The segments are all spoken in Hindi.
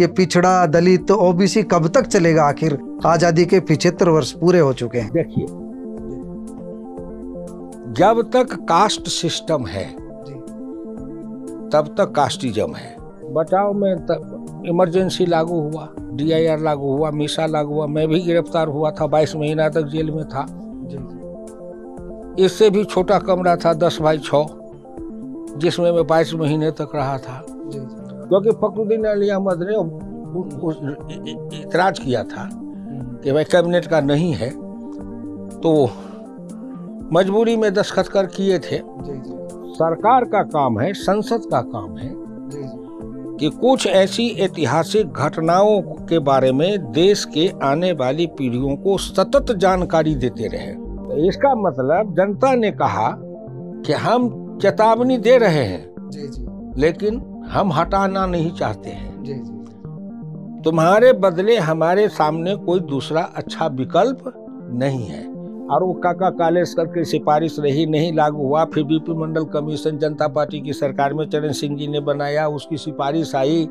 ये पिछड़ा दलित तो ओबीसी कब तक चलेगा आखिर आजादी के पिछहत्तर वर्ष पूरे हो चुके हैं देखिए जब तक कास्ट सिस्टम है तब तक कास्टिज्म है बचाव में तब इमरजेंसी लागू हुआ डीआईआर लागू हुआ मीसा लागू हुआ मैं भी गिरफ्तार हुआ था 22 महीना तक जेल में था इससे भी छोटा कमरा था दस बाई छ जिसमें मैं बाईस महीने तक रहा था क्योंकि फखरुद्दीन अली अहमद ने इतराज किया था कि भाई कैबिनेट का नहीं है तो मजबूरी में दस्खत कर किए थे सरकार का काम है संसद का काम है कि कुछ ऐसी ऐतिहासिक घटनाओं के बारे में देश के आने वाली पीढ़ियों को सतत जानकारी देते रहे तो इसका मतलब जनता ने कहा कि हम चेतावनी दे रहे हैं लेकिन हम हटाना नहीं चाहते हैं तुम्हारे बदले हमारे सामने कोई दूसरा अच्छा विकल्प नहीं है और वो काका कालेसकर की सिफारिश रही नहीं लागू हुआ फिर BP Mandal commission Janata party की सरकार में चरण सिंह जी ने बनाया उसकी सिफारिश आई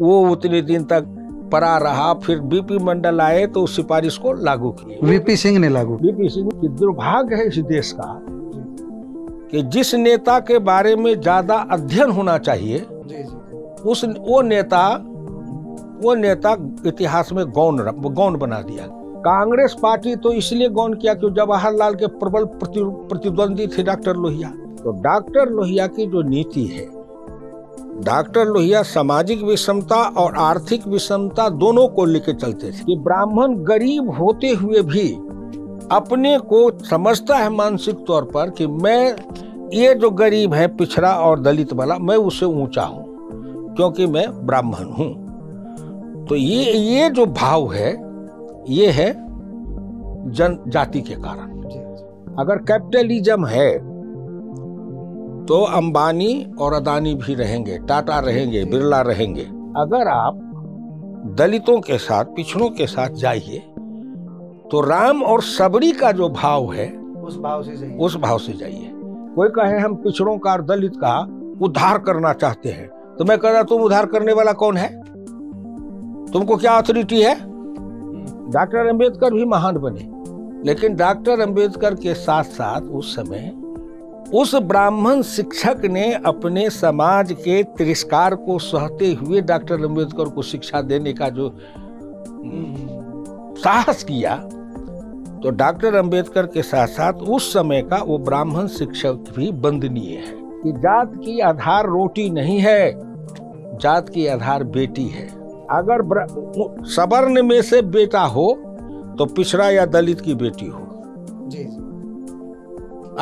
वो उतने दिन तक परा रहा फिर बीपी मंडल आए तो उस सिफारिश को लागू किया बीपी सिंह ने लागू बीपी सिंह की दुर्भाग्य है इस देश का कि जिस नेता के बारे में ज्यादा अध्ययन होना चाहिए उस वो नेता वो नेता इतिहास में गौन गौन बना दिया कांग्रेस पार्टी तो इसलिए गौन किया क्योंकि जवाहरलाल के प्रबल प्रतिद्वंदी थे डॉक्टर लोहिया तो डॉक्टर लोहिया की जो नीति है डॉक्टर लोहिया सामाजिक विषमता और आर्थिक विषमता दोनों को लेकर चलते थे कि ब्राह्मण गरीब होते हुए भी अपने को समझता है मानसिक तौर पर कि मैं ये जो गरीब है पिछड़ा और दलित वाला मैं उससे ऊंचा हूं क्योंकि मैं ब्राह्मण हूं तो ये ये जो भाव है ये है जन जाति के कारण अगर कैपिटलिज्म है तो अंबानी और अदानी भी रहेंगे टाटा रहेंगे बिरला रहेंगे अगर आप दलितों के साथ पिछड़ों के साथ जाइए तो राम और सबरी का जो भाव है उस भाव से उस भाव से जाइए कोई कहे हम पिछड़ों का और दलित का उद्धार करना चाहते हैं तो मैं कह रहा तुम उद्धार करने वाला कौन है तुमको क्या अथॉरिटी है डॉक्टर अंबेडकर भी महान बने लेकिन डॉक्टर अंबेडकर के साथ साथ उस समय उस ब्राह्मण शिक्षक ने अपने समाज के तिरस्कार को सहते हुए डॉक्टर अंबेडकर को शिक्षा देने का जो हम्म। साहस किया तो डॉक्टर अंबेडकर के साथ साथ उस समय का वो ब्राह्मण शिक्षक भी बंदनीय है कि जात की आधार रोटी नहीं है जात की आधार बेटी है अगर सवर्ण में से बेटा हो तो पिछड़ा या दलित की बेटी हो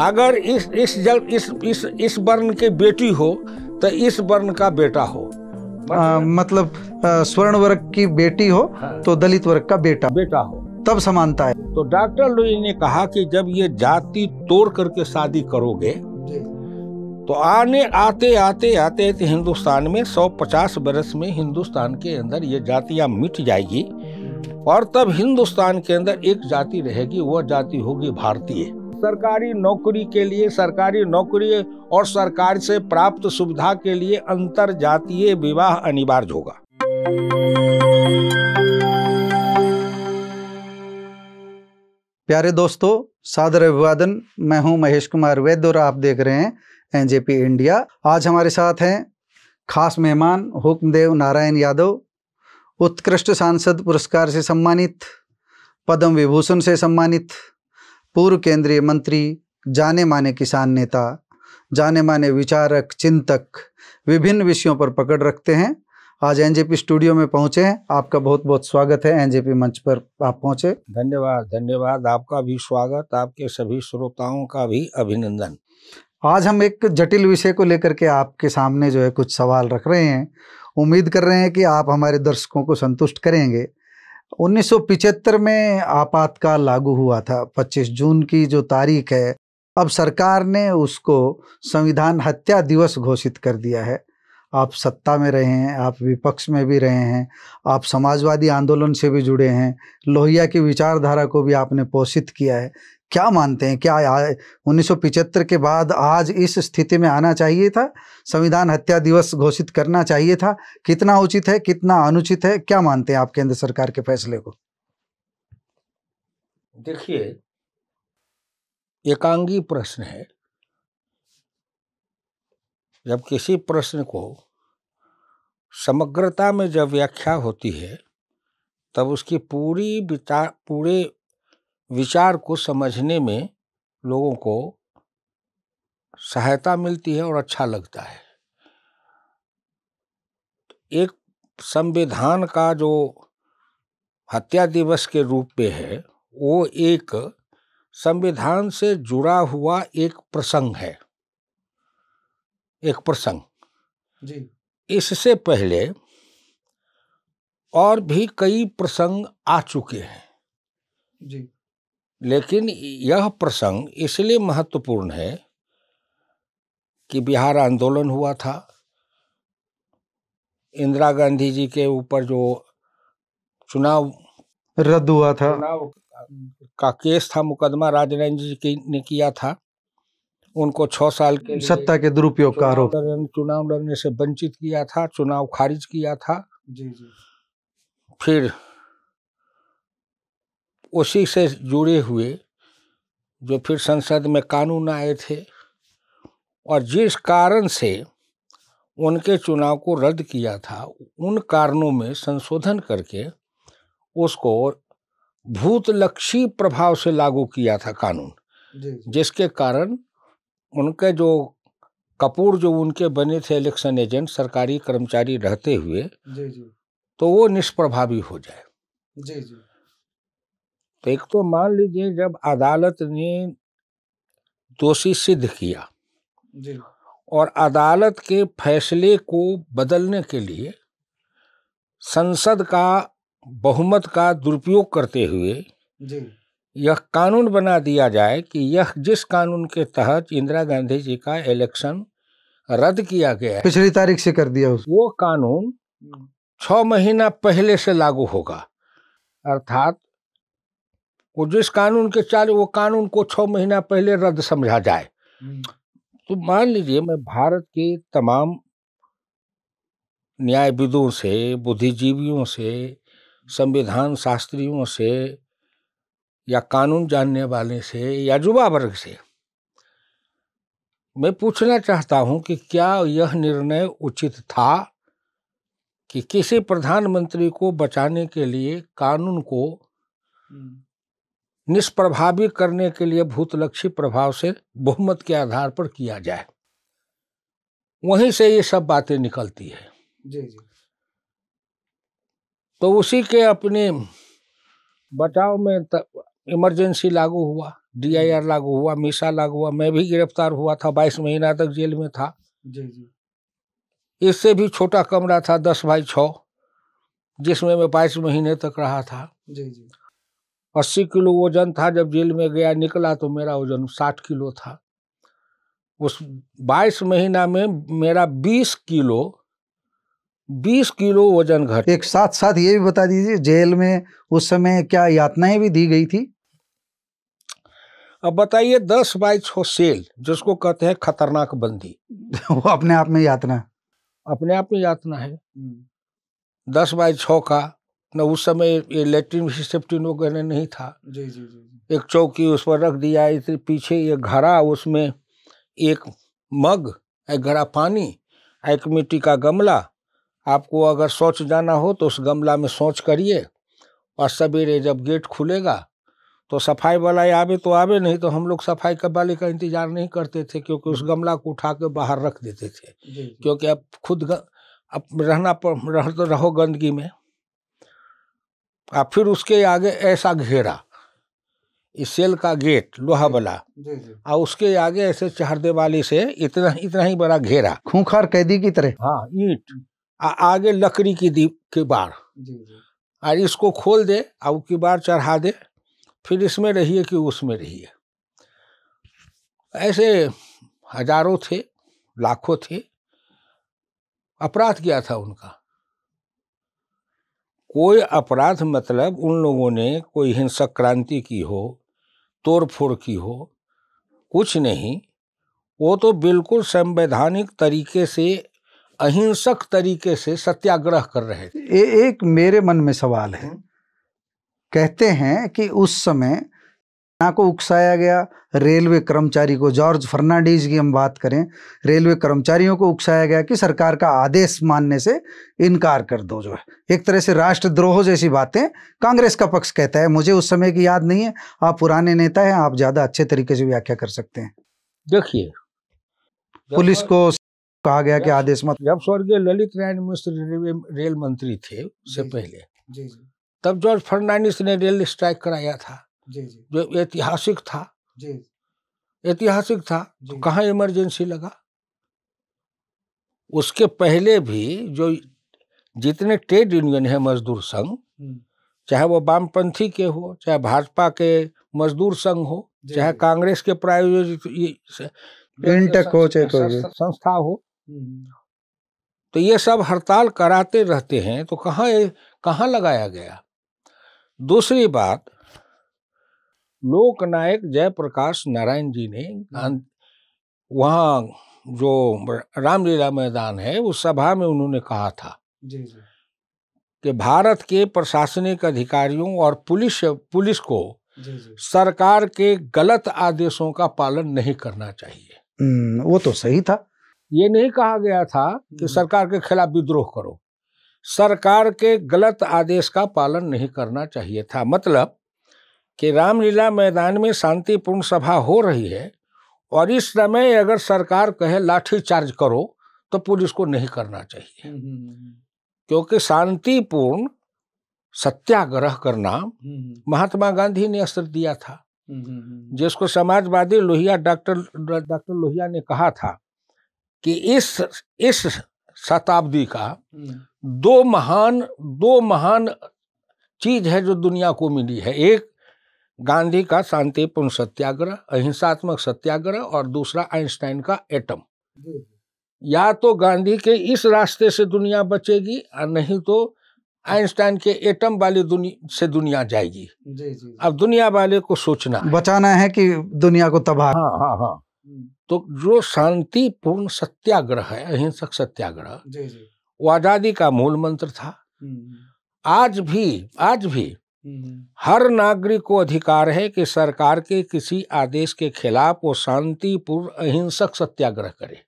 अगर इस इस जल इस इस इस वर्ण के बेटी हो तो इस वर्ण का बेटा हो आ, मतलब स्वर्ण वर्ग की बेटी हो हाँ। तो दलित वर्ग का बेटा बेटा हो तब समानता है तो डॉक्टर लुई ने कहा कि जब ये जाति तोड़ करके शादी करोगे तो आने आते आते आते आते हिंदुस्तान में 150 बरस में हिंदुस्तान के अंदर ये जातियां मिट जाएगी और तब हिंदुस्तान के अंदर एक जाति रहेगी वह जाति होगी भारतीय सरकारी नौकरी के लिए सरकारी नौकरी और सरकार से प्राप्त सुविधा के लिए अंतर जातीय विवाह अनिवार्य होगा प्यारे दोस्तों सादर अभिवादन मैं हूं महेश कुमार वैद्य और आप देख रहे हैं एनजेपी इंडिया आज हमारे साथ हैं खास मेहमान हुक्मदेव नारायण यादव उत्कृष्ट सांसद पुरस्कार से सम्मानित पद्म विभूषण से सम्मानित पूर्व केंद्रीय मंत्री जाने माने किसान नेता जाने माने विचारक चिंतक विभिन्न विषयों पर पकड़ रखते हैं आज एनजेपी स्टूडियो में पहुंचे हैं आपका बहुत बहुत स्वागत है एनजेपी मंच पर आप पहुंचे धन्यवाद धन्यवाद आपका भी स्वागत आपके सभी श्रोताओं का भी अभिनंदन आज हम एक जटिल विषय को लेकर के आपके सामने जो है कुछ सवाल रख रहे हैं उम्मीद कर रहे हैं कि आप हमारे दर्शकों को संतुष्ट करेंगे 1975 में आपातकाल लागू हुआ था 25 जून की जो तारीख है अब सरकार ने उसको संविधान हत्या दिवस घोषित कर दिया है आप सत्ता में रहे हैं आप विपक्ष में भी रहे हैं आप समाजवादी आंदोलन से भी जुड़े हैं लोहिया की विचारधारा को भी आपने पोषित किया है क्या मानते हैं क्या उन्नीस के बाद आज इस स्थिति में आना चाहिए था संविधान हत्या दिवस घोषित करना चाहिए था कितना उचित है कितना अनुचित है क्या मानते हैं आप केंद्र सरकार के फैसले को देखिए एकांगी प्रश्न है जब किसी प्रश्न को समग्रता में जब व्याख्या होती है तब उसकी पूरी विचार पूरे विचार को समझने में लोगों को सहायता मिलती है और अच्छा लगता है एक संविधान का जो हत्या दिवस के रूप में है वो एक संविधान से जुड़ा हुआ एक प्रसंग है एक प्रसंग जी इससे पहले और भी कई प्रसंग आ चुके हैं जी लेकिन यह प्रसंग इसलिए महत्वपूर्ण है कि बिहार आंदोलन हुआ था इंदिरा गांधी जी के ऊपर जो चुनाव रद्द हुआ था चुनाव का केस था मुकदमा राजनारायण जी ने किया था उनको छह साल के सत्ता के दुरुपयोग का आरोप चुनाव लड़ने से वंचित किया था चुनाव खारिज किया था जी जी फिर उसी से जुड़े हुए जो फिर संसद में कानून आए थे और जिस कारण से उनके चुनाव को रद्द किया था उन कारणों में संशोधन करके उसको भूतलक्षी प्रभाव से लागू किया था कानून जिसके कारण उनके जो कपूर जो उनके बने थे इलेक्शन एजेंट सरकारी कर्मचारी रहते हुए जी जी तो वो निष्प्रभावी हो जाए जी जी तो एक तो मान लीजिए जब अदालत ने दोषी सिद्ध किया जी और अदालत के फैसले को बदलने के लिए संसद का बहुमत का दुरुपयोग करते हुए जी यह कानून बना दिया जाए कि यह जिस कानून के तहत इंदिरा गांधी जी का इलेक्शन रद्द किया गया है पिछली तारीख से कर दिया उस वो कानून छ महीना पहले से लागू होगा अर्थात वो जिस कानून के चालू वो कानून को छ महीना पहले रद्द समझा जाए तो मान लीजिए मैं भारत के तमाम न्यायविदों से बुद्धिजीवियों से संविधान शास्त्रियों से या कानून जानने वाले से या युवा वर्ग से मैं पूछना चाहता हूं कि क्या यह निर्णय उचित था कि किसी प्रधानमंत्री को बचाने के लिए कानून को हम्म। निष्प्रभावी करने के लिए भूतलक्षी प्रभाव से बहुमत के आधार पर किया जाए वहीं से ये सब बातें निकलती है जी जी तो उसी के अपने बचाव में इमरजेंसी लागू हुआ डीआईआर हम्म। लागू हुआ मीसा लागू हुआ मैं भी गिरफ्तार हुआ था बाईस महीना तक जेल में था जी जी इससे भी छोटा कमरा था दस बाई छ जिसमें मैं बाईस महीने तक रहा था जी जी अस्सी किलो वजन था जब जेल में गया निकला तो मेरा वजन साठ किलो था उस बाईस महीना में मेरा बीस किलो बीस किलो वजन घट एक साथ साथ ये भी बता दीजिए जेल में उस समय क्या यातनाएं भी दी गई थी अब बताइए दस बाईस हो सेल जिसको कहते हैं खतरनाक बंदी वो अपने आप में यातना अपने आप में यातना है हम्म। दस बाई छ का न उस समय ये लेट्रिन भी सेफ्टिन वगैरह नहीं था जी जी जी एक चौकी उस पर रख दिया इतने पीछे ये घड़ा उसमें एक मग एक घड़ा पानी एक मिट्टी का गमला आपको अगर सोच जाना हो तो उस गमला में सोच करिए और सवेरे जब गेट खुलेगा तो सफाई वाला आवे तो आवे नहीं तो हम लोग सफाई का वाले का इंतजार नहीं करते थे क्योंकि उस गमला को उठा के बाहर रख देते थे क्योंकि अब खुद अब रहना रह तो रहो गंदगी में आप फिर उसके आगे ऐसा घेरा इस सेल का गेट लोहा वाला और उसके आगे ऐसे चार दिवाली से इतना इतना ही बड़ा घेरा खूंखार कैदी की तरह हाँ ईट आगे लकड़ी की दीप के बाढ़ और इसको खोल दे और की बार चढ़ा दे फिर इसमें रहिए कि उसमें रहिए ऐसे हजारों थे लाखों थे अपराध किया था उनका कोई अपराध मतलब उन लोगों ने कोई हिंसक क्रांति की हो तोड़फोड़ की हो कुछ नहीं वो तो बिल्कुल संवैधानिक तरीके से अहिंसक तरीके से सत्याग्रह कर रहे थे ए, एक मेरे मन में सवाल है कहते हैं कि उस समय ना को उकसाया गया रेलवे कर्मचारी को जॉर्ज फर्नांडीज की हम बात करें रेलवे कर्मचारियों को उकसाया गया कि सरकार का आदेश मानने से इनकार कर दो जो है एक तरह से राष्ट्रद्रोह जैसी बातें कांग्रेस का पक्ष कहता है मुझे उस समय की याद नहीं है आप पुराने नेता हैं आप ज़्यादा अच्छे तरीके से व्याख्या कर सकते हैं देखिए पुलिस को कहा गया कि आदेश मत जब स्वर्गीय ललित नारायण मिश्र रेल मंत्री थे उससे पहले जी जी तब जॉर्ज फर्नांडिस ने रेल स्ट्राइक कराया था जी जी जो ऐतिहासिक था जी ऐतिहासिक था तो कहाँ इमरजेंसी लगा उसके पहले भी जो जितने ट्रेड यूनियन है मजदूर संघ हम्म। चाहे वो वामपंथी के हो चाहे भाजपा के मजदूर संघ हो चाहे कांग्रेस के प्रायोजित इंटक हो चाहे संस्था हो हम्म, हम्म। तो ये सब हड़ताल कराते रहते हैं तो कहाँ कहाँ लगाया गया दूसरी बात लोकनायक जयप्रकाश नारायण जी ने हाँ। वहाँ जो रामलीला मैदान है उस सभा में उन्होंने कहा था जी कि भारत के प्रशासनिक अधिकारियों और पुलिस पुलिस को जी। सरकार के गलत आदेशों का पालन नहीं करना चाहिए हम्म, वो तो सही था ये नहीं कहा गया था कि हम्म। सरकार के खिलाफ विद्रोह करो सरकार के गलत आदेश का पालन नहीं करना चाहिए था मतलब कि रामलीला मैदान में शांतिपूर्ण सभा हो रही है और इस समय अगर सरकार कहे लाठी चार्ज करो तो पुलिस को नहीं करना चाहिए हम्म, हम्म, हम्म, क्योंकि शांतिपूर्ण सत्याग्रह करना महात्मा गांधी ने असर दिया था जिसको समाजवादी लोहिया डॉक्टर डॉक्टर लोहिया ने कहा था कि इस इस शताब्दी का दो महान दो महान चीज है जो दुनिया को मिली है एक गांधी का शांतिपूर्ण सत्याग्रह अहिंसात्मक सत्याग्रह और दूसरा आइंस्टाइन का एटम या तो गांधी के इस रास्ते से दुनिया बचेगी और नहीं तो आइंस्टाइन के एटम वाली दुनिया से दुनिया जाएगी जी जी अब दुनिया वाले को सोचना बचाना है कि दुनिया को तबाह हाँ हाँ हाँ हम्म। तो जो शांतिपूर्ण सत्याग्रह है अहिंसक सत्याग्रह जी जी वो आज़ादी का मूल मंत्र था हम्म। आज भी आज भी हम्म। हर नागरिक को अधिकार है कि सरकार के किसी आदेश के खिलाफ वो शांतिपूर्ण अहिंसक सत्याग्रह करे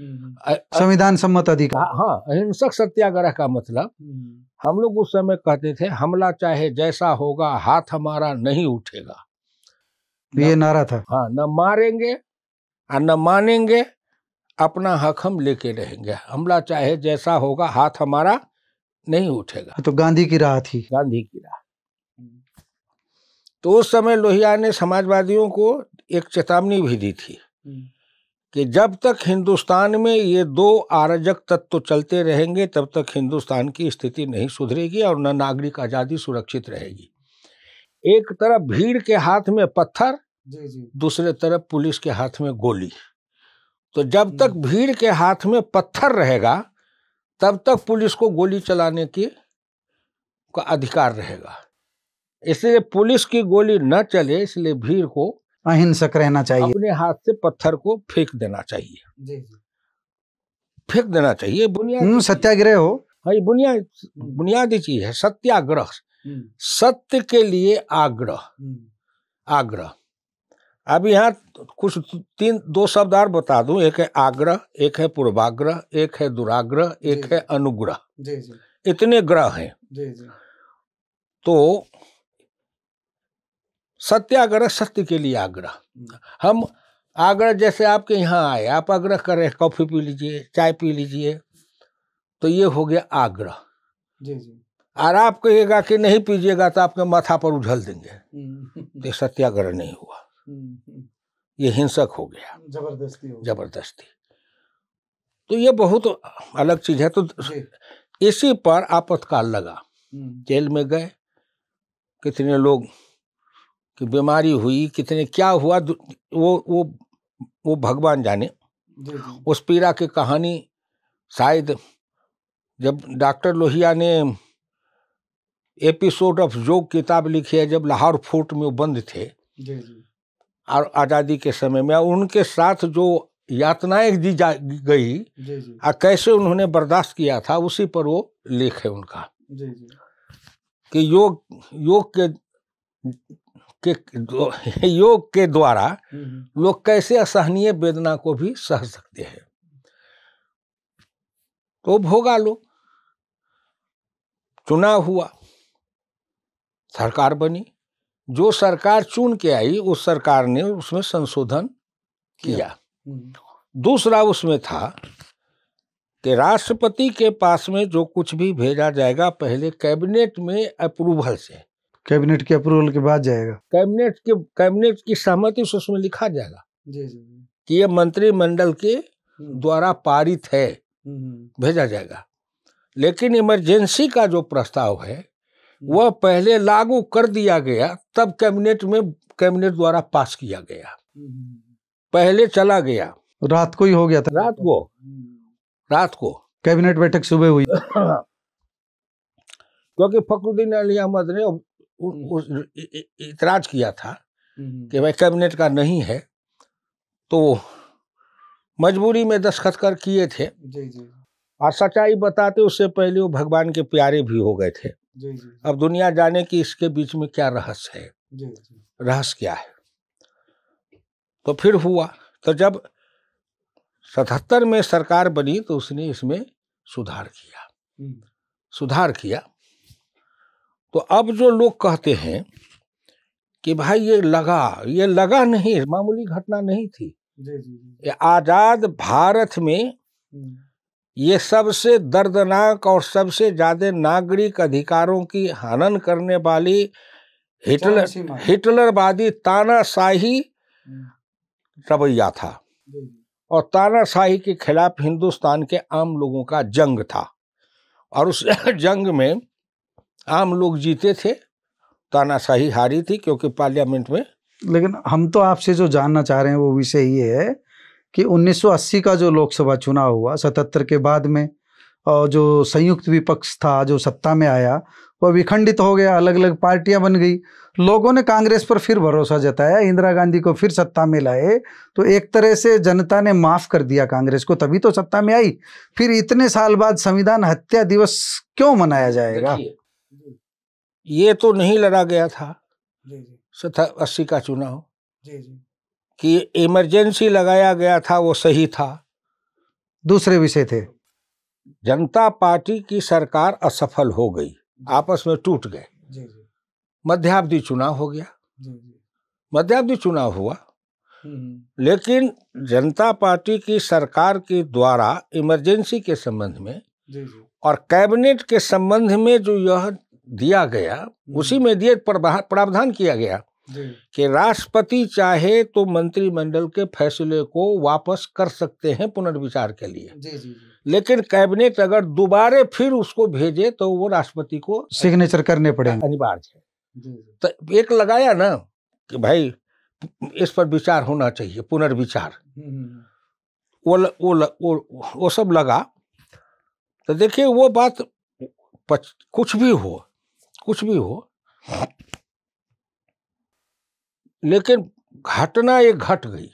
हम्म। संविधान सम्मत अधिकार हाँ, हाँ अहिंसक सत्याग्रह का मतलब हम लोग उस समय कहते थे हमला चाहे जैसा होगा हाथ हमारा नहीं उठेगा ये नारा था हाँ न मारेंगे और न मानेंगे अपना हक हम लेके रहेंगे हमला चाहे जैसा होगा हाथ हमारा नहीं उठेगा हाँ, तो गांधी की राह थी गांधी की राह तो उस समय लोहिया ने समाजवादियों को एक चेतावनी भी दी थी हम्म। कि जब तक हिंदुस्तान में ये दो आरजक तत्व चलते रहेंगे तब तक हिंदुस्तान की स्थिति नहीं सुधरेगी और न नागरिक आज़ादी सुरक्षित रहेगी एक तरफ भीड़ के हाथ में पत्थर जी जी दूसरे तरफ पुलिस के हाथ में गोली तो जब तक हम्म। भीड़ के हाथ में पत्थर रहेगा तब तक पुलिस को गोली चलाने की का अधिकार रहेगा इसलिए पुलिस की गोली न चले इसलिए भीड़ को अहिंसक रहना चाहिए अपने हाथ से पत्थर को फेंक देना चाहिए फेंक देना चाहिए बुनियाद हम्म, सत्याग्रह हो हाँ ये बुनियाद हम्म। बुनियादी चीज है सत्याग्रह सत्य के लिए आग्रह आग्रह अब यहाँ कुछ तीन दो शब्द और बता दूं एक है आग्रह एक है पूर्वाग्रह एक है दुराग्रह एक है अनुग्रह जी जी इतने ग्रह हैं तो सत्याग्रह सत्य के लिए आग्रह हम आग्रह जैसे आपके यहाँ आए आप आग्रह कर रहे कॉफी पी लीजिए चाय पी लीजिए तो ये हो गया आग्रह और आप कहिएगा कि नहीं पीजिएगा तो आपके माथा पर उझल देंगे हम्म। तो सत्याग्रह नहीं हुआ हम्म, ये हिंसक हो गया जबरदस्ती हो जबरदस्ती तो ये बहुत अलग चीज है तो इसी पर आपातकाल लगा हम्म। जेल में गए कितने लोग की बीमारी हुई कितने क्या हुआ वो वो वो भगवान जाने उस पीड़ा की कहानी शायद जब डॉक्टर लोहिया ने एपिसोड ऑफ जोग किताब लिखी है जब लाहौर फोर्ट में वो बंद थे और आज़ादी के समय में उनके साथ जो यातनाएं दी जा गई और कैसे उन्होंने बर्दाश्त किया था उसी पर वो लेख है उनका कि योग योग के के योग के द्वारा हम्म, हम्म। लोग कैसे असहनीय वेदना को भी सह सकते हैं तो भोगा लो चुनाव हुआ सरकार बनी जो सरकार चुन के आई उस सरकार ने उसमें संशोधन किया हम्म। दूसरा उसमें था कि राष्ट्रपति के पास में जो कुछ भी भेजा जाएगा पहले कैबिनेट में अप्रूवल से कैबिनेट के अप्रूवल के बाद जाएगा कैबिनेट के कैबिनेट की सहमति से उसमें लिखा जाएगा कि ये मंत्रिमंडल के हम्म। द्वारा पारित है हम्म, भेजा जाएगा लेकिन इमरजेंसी का जो प्रस्ताव है हम्म। वह पहले लागू कर दिया गया तब कैबिनेट में कैबिनेट द्वारा पास किया गया हम्म। पहले चला गया रात को ही हो गया था रात को हम्म। रात को कैबिनेट बैठक सुबह हुई क्योंकि फखरुद्दीन अली अहमद ने इतराज किया था कि भाई कैबिनेट का नहीं है तो मजबूरी में दस्खत कर किए थे जी जी और सच्चाई बताते उससे पहले वो भगवान के प्यारे भी हो गए थे अब दुनिया जाने की इसके बीच में क्या रहस्य है रहस्य क्या है तो फिर हुआ तो जब सतहत्तर में सरकार बनी तो उसने इसमें सुधार किया सुधार किया तो अब जो लोग कहते हैं कि भाई ये लगा ये लगा नहीं मामूली घटना नहीं थी ये आज़ाद भारत में ये सबसे दर्दनाक और सबसे ज़्यादा नागरिक अधिकारों की हनन करने वाली हिटलर हिटलरवादी तानाशाही हम्म। रवैया था और तानाशाही के खिलाफ हिंदुस्तान के आम लोगों का जंग था और उस जंग में आम लोग जीते थे तानाशाही हारी थी क्योंकि पार्लियामेंट में लेकिन हम तो आपसे जो जानना चाह रहे हैं वो विषय ये है कि 1980 का जो लोकसभा चुनाव हुआ सतहत्तर के बाद में और जो संयुक्त विपक्ष था जो सत्ता में आया वह विखंडित हो गया अलग अलग पार्टियां बन गई लोगों ने कांग्रेस पर फिर भरोसा जताया इंदिरा गांधी को फिर सत्ता में लाए तो एक तरह से जनता ने माफ़ कर दिया कांग्रेस को तभी तो सत्ता में आई फिर इतने साल बाद संविधान हत्या दिवस क्यों मनाया जाएगा ये तो नहीं लड़ा गया था सत्ता अस्सी का चुनाव कि इमरजेंसी लगाया गया था वो सही था दूसरे विषय थे जनता पार्टी की सरकार असफल हो गई आपस में टूट गए मध्यावधि चुनाव हो गया मध्यावधि चुनाव हुआ हम्म, हम्म। लेकिन जनता पार्टी की सरकार के द्वारा इमरजेंसी के संबंध में और कैबिनेट के संबंध में जो यह दिया गया हम्म। उसी में दिए प्रावधान किया गया कि राष्ट्रपति चाहे तो मंत्रिमंडल के फैसले को वापस कर सकते हैं पुनर्विचार के लिए जी, जी, जी। लेकिन कैबिनेट अगर दोबारे फिर उसको भेजे तो वो राष्ट्रपति को सिग्नेचर करने पड़ेंगे अनिवार्य है तो एक लगाया ना कि भाई इस पर विचार होना चाहिए पुनर्विचार हम्म, हम्म, हम्म। वो ल, वो, ल, वो वो सब लगा तो देखिए वो बात पच, कुछ भी हो कुछ भी हो लेकिन घटना एक घट गई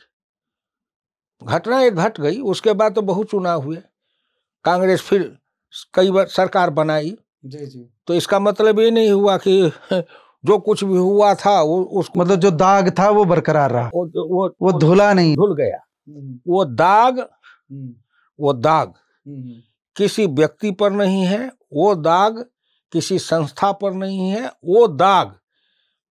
घटना एक घट गई उसके बाद तो बहुत चुनाव हुए कांग्रेस फिर कई बार सरकार बनाई जी जी तो इसका मतलब ये नहीं हुआ कि जो कुछ भी हुआ था वो उस मतलब जो दाग था वो बरकरार रहा वो वो, वो धुला नहीं धुल गया हम्म, हम्म। वो दाग हम्म। वो दाग किसी व्यक्ति पर नहीं है वो दाग किसी संस्था पर नहीं है वो दाग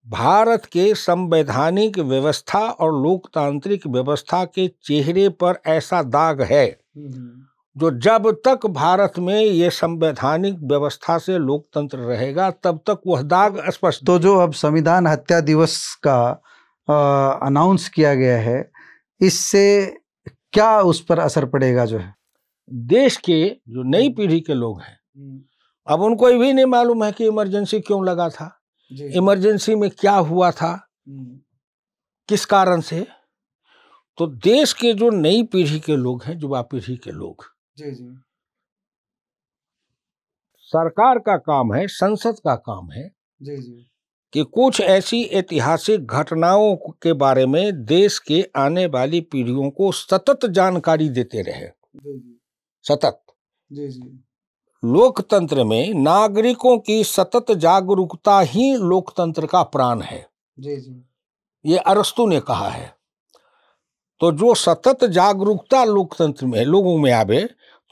भारत के संवैधानिक व्यवस्था और लोकतांत्रिक व्यवस्था के चेहरे पर ऐसा दाग है हम्म, हम्म। जो जब तक भारत में ये संवैधानिक व्यवस्था से लोकतंत्र रहेगा तब तक वह दाग स्पष्ट तो जो अब संविधान हत्या दिवस का अनाउंस किया गया है इससे क्या उस पर असर पड़ेगा जो है देश के जो नई हम्म। पीढ़ी के लोग हैं अब उनको ये भी नहीं मालूम है कि इमरजेंसी क्यों लगा था इमरजेंसी में क्या हुआ था हम्म। किस कारण से तो देश के जो नई पीढ़ी के लोग हैं युवा पीढ़ी के लोग जी जी सरकार का काम है संसद का काम है जी जी कि कुछ ऐसी ऐतिहासिक घटनाओं के बारे में देश के आने वाली पीढ़ियों को सतत जानकारी देते रहे जी जी। सतत जी जी लोकतंत्र में नागरिकों की सतत जागरूकता ही लोकतंत्र का प्राण है जी जी ये अरस्तु ने कहा है तो जो सतत जागरूकता लोकतंत्र में लोगों में आवे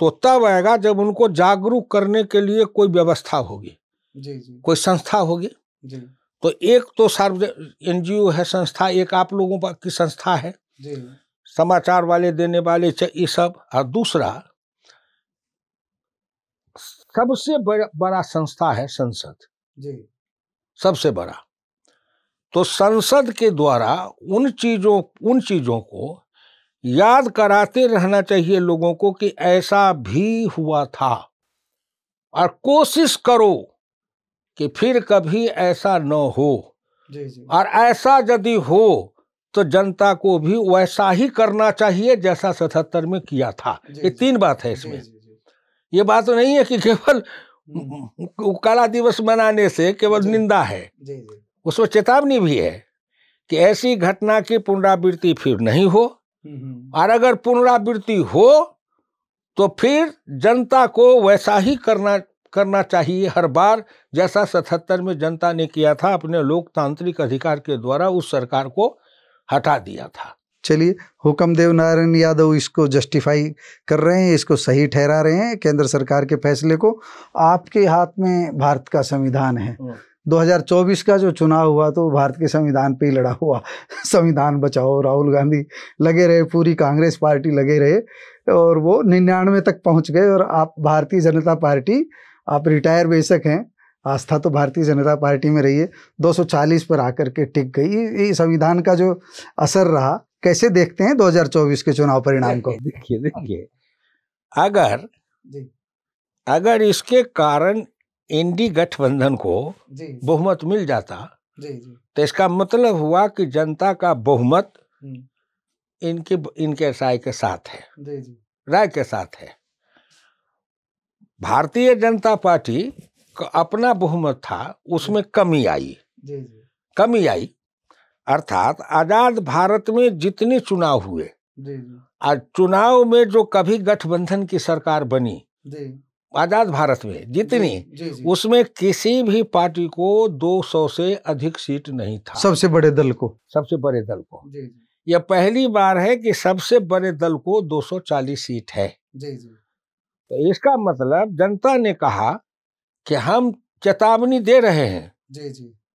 तो तब आएगा जब उनको जागरूक करने के लिए कोई व्यवस्था होगी कोई संस्था होगी तो एक तो सार्वजनिक एन है संस्था एक आप लोगों की संस्था है जी समाचार वाले देने वाले ये सब और दूसरा सबसे बड़ा संस्था है संसद जी सबसे बड़ा तो संसद के द्वारा उन चीजों उन चीजों को याद कराते रहना चाहिए लोगों को कि ऐसा भी हुआ था और कोशिश करो कि फिर कभी ऐसा न हो जी जी। और ऐसा यदि हो तो जनता को भी वैसा ही करना चाहिए जैसा सतहत्तर में किया था ये तीन बात है इसमें ये बात तो नहीं है कि केवल हम्म, हम्म। काला दिवस मनाने से केवल निंदा है उसमें चेतावनी भी है कि ऐसी घटना की पुनरावृत्ति फिर नहीं हो हम्म, और अगर पुनरावृत्ति हो तो फिर जनता को वैसा ही करना करना चाहिए हर बार जैसा सतहत्तर में जनता ने किया था अपने लोकतांत्रिक अधिकार के द्वारा उस सरकार को हटा दिया था चलिए देव नारायण यादव इसको जस्टिफाई कर रहे हैं इसको सही ठहरा रहे हैं केंद्र सरकार के फैसले को आपके हाथ में भारत का संविधान है 2024 हम्म। का जो चुनाव हुआ तो भारत के संविधान पे ही लड़ा हुआ संविधान बचाओ राहुल गांधी लगे रहे पूरी कांग्रेस पार्टी लगे रहे और वो निन्यानवे तक पहुंच गए और आप भारतीय जनता पार्टी आप रिटायर बेशक हैं आस्था तो भारतीय जनता पार्टी में रही है 240 पर आकर के टिक गई ये संविधान का जो असर रहा कैसे देखते हैं 2024 के चुनाव परिणाम को देखिए देखिए अगर अगर इसके कारण एनडी गठबंधन को बहुमत मिल जाता तो इसका मतलब हुआ कि जनता का बहुमत हम्म। इनके इनके राय के साथ है राय के साथ है भारतीय जनता पार्टी का अपना बहुमत था उसमें कमी आई कमी आई अर्थात आजाद भारत में जितने चुनाव हुए आज चुनाव में जो कभी गठबंधन की सरकार बनी आजाद भारत में जितनी उसमें किसी भी पार्टी को 200 से अधिक सीट नहीं था सबसे बड़े दल को सबसे बड़े दल को यह पहली बार है कि सबसे बड़े दल को 240 सीट है तो इसका मतलब जनता ने कहा कि हम चेतावनी दे रहे हैं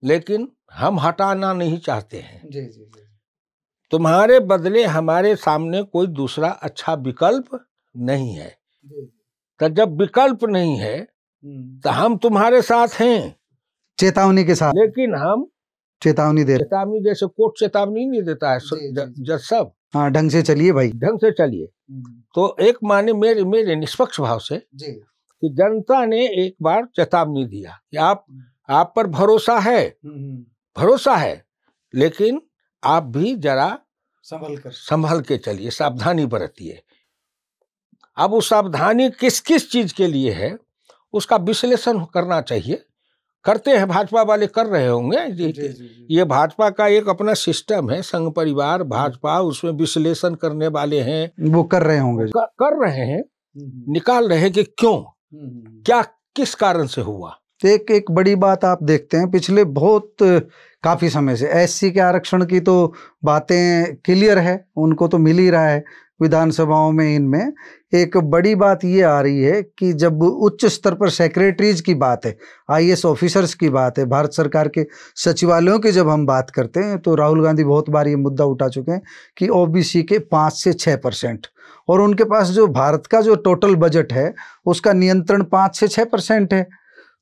लेकिन हम हटाना नहीं चाहते हैं जी जी जी तुम्हारे बदले हमारे सामने कोई दूसरा अच्छा विकल्प नहीं है तो जब विकल्प नहीं है हम्म। तो हम तुम्हारे साथ हैं चेतावनी के साथ लेकिन हम चेतावनी दे चेतावनी जैसे कोर्ट चेतावनी नहीं देता है जज सब हाँ ढंग से चलिए भाई ढंग से चलिए हम्म। तो एक माने मेरे मेरे निष्पक्ष भाव से कि जनता ने एक बार चेतावनी दिया कि आप हम्म। आप पर भरोसा है हम्म, हम्म। भरोसा है लेकिन आप भी जरा संभल कर संभल के चलिए सावधानी बरतिए अब वो सावधानी किस किस चीज के लिए है उसका विश्लेषण करना चाहिए करते हैं भाजपा वाले कर रहे होंगे जी, जी, जी, ये भाजपा का एक अपना सिस्टम है संघ परिवार हम्म। भाजपा उसमें विश्लेषण करने वाले हैं वो कर रहे होंगे कर रहे हैं निकाल रहे हैं कि क्यों क्या किस कारण से हुआ तो एक एक बड़ी बात आप देखते हैं पिछले बहुत काफ़ी समय से एस के आरक्षण की तो बातें क्लियर है उनको तो मिल ही रहा है विधानसभाओं में इनमें एक बड़ी बात ये आ रही है कि जब उच्च स्तर पर सेक्रेटरीज की बात है आईएएस ऑफिसर्स की बात है भारत सरकार के सचिवालयों की जब हम बात करते हैं तो राहुल गांधी बहुत बार ये मुद्दा उठा चुके हैं कि ओबीसी के पाँच से छः परसेंट और उनके पास जो भारत का जो टोटल बजट है उसका नियंत्रण पाँच से छः परसेंट है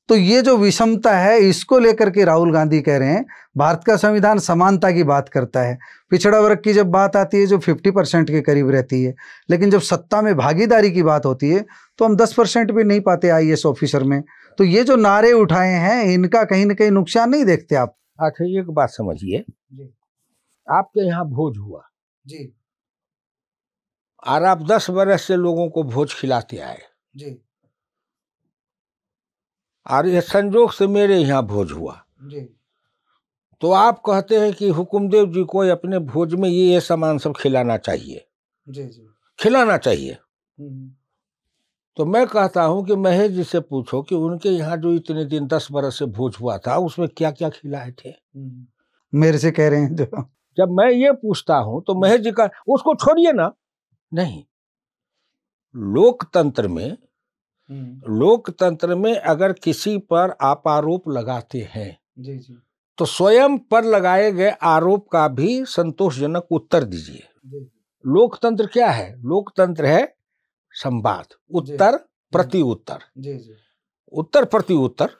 तो ये जो विषमता है इसको लेकर के राहुल गांधी कह रहे हैं भारत का संविधान समानता की बात करता है पिछड़ा वर्ग की जब बात आती है जो 50 परसेंट के करीब रहती है लेकिन जब सत्ता में भागीदारी की बात होती है तो हम 10 परसेंट भी नहीं पाते एस ऑफिसर में तो ये जो नारे उठाए हैं इनका कहीं ना कहीं नुकसान नहीं देखते आप अच्छा एक बात समझिए आपके यहाँ भोज हुआ जी और आप दस बरस से लोगों को भोज खिलाते आए जी और ये संजोग से मेरे यहाँ भोज हुआ जी तो आप कहते हैं कि हुकुमदेव जी को अपने भोज में ये ये सामान सब खिलाना चाहिए जी जी खिलाना चाहिए हम्म, हम्म। तो मैं कहता हूँ कि महेश जी से पूछो कि उनके यहाँ जो इतने दिन दस बरस से भोज हुआ था उसमें क्या क्या खिलाए थे हम्म, मेरे से कह रहे हैं जो जब मैं ये पूछता हूँ तो महेश जी का उसको छोड़िए ना नहीं लोकतंत्र में हम्म। लोकतंत्र में अगर किसी पर आप आरोप लगाते हैं जी जी तो स्वयं पर लगाए गए आरोप का भी संतोषजनक उत्तर दीजिए लोकतंत्र क्या है लोकतंत्र है संवाद हम्म। उत्तर प्रति उत्तर उत्तर प्रति उत्तर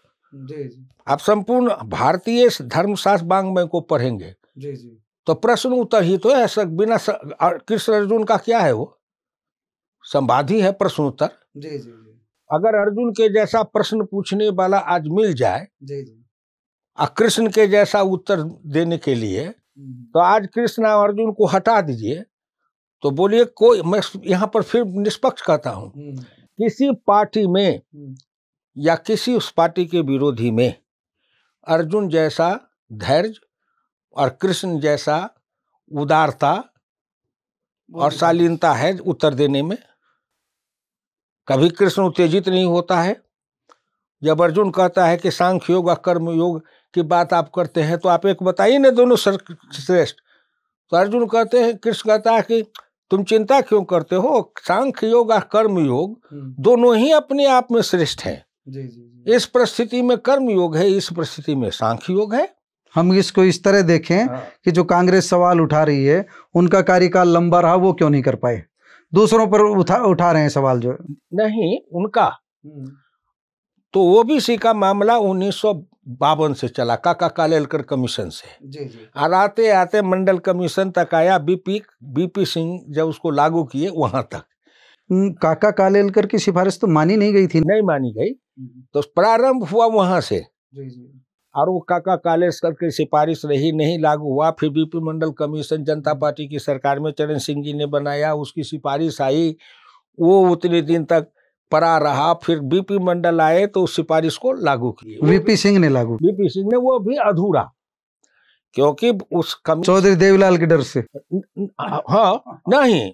आप संपूर्ण भारतीय धर्मशास्त्र वांग्मय को पढ़ेंगे तो प्रश्न उत्तर ही तो है बिना कृष्ण अर्जुन का क्या है वो संवाद ही है प्रश्नोत्तर अगर अर्जुन के जैसा प्रश्न पूछने वाला आज मिल जाए और कृष्ण के जैसा उत्तर देने के लिए हम्म। तो आज कृष्ण और अर्जुन को हटा दीजिए तो बोलिए कोई मैं यहाँ पर फिर निष्पक्ष कहता हूँ हम्म। किसी पार्टी में हम्म। या किसी उस पार्टी के विरोधी में अर्जुन जैसा धैर्य और कृष्ण जैसा उदारता और शालीनता है उत्तर देने में कभी कृष्ण उत्तेजित नहीं होता है जब अर्जुन कहता है कि सांख्य योग और कर्म योग की बात आप करते हैं तो आप एक बताइए ना दोनों श्रेष्ठ तो अर्जुन कहते हैं कृष्ण कहता है कि तुम चिंता क्यों करते हो सांख्य योग और कर्म योग हम्म। दोनों ही अपने आप में श्रेष्ठ हैं इस परिस्थिति में कर्म योग है इस परिस्थिति में सांख्य योग है हम इसको इस तरह देखें हाँ। कि जो कांग्रेस सवाल उठा रही है उनका कार्यकाल लंबा रहा वो क्यों नहीं कर पाए दूसरों पर उठा उठा रहे हैं सवाल जो नहीं उनका हम्म। तो वो भी सी का मामला उन्नीस बावन से चला काका कालेलकर कमीशन से जी जी और आते आते मंडल कमीशन तक आया बीपी बीपी सिंह जब उसको लागू किए वहां तक काका कालेलकर की सिफारिश तो मानी नहीं गई थी नहीं मानी गई हम्म। तो प्रारंभ हुआ वहां से जी जी और वो काका कालेस करके सिफारिश रही नहीं लागू हुआ फिर BP Mandal commission Janata party की सरकार में चरण सिंह जी ने बनाया उसकी सिफारिश आई वो उतने दिन तक पड़ा रहा फिर बीपी मंडल आए तो उस सिफारिश को लागू किए बीपी सिंह ने लागू बीपी सिंह ने वो भी अधूरा क्योंकि उस कमी चौधरी देवीलाल के डर से हाँ नहीं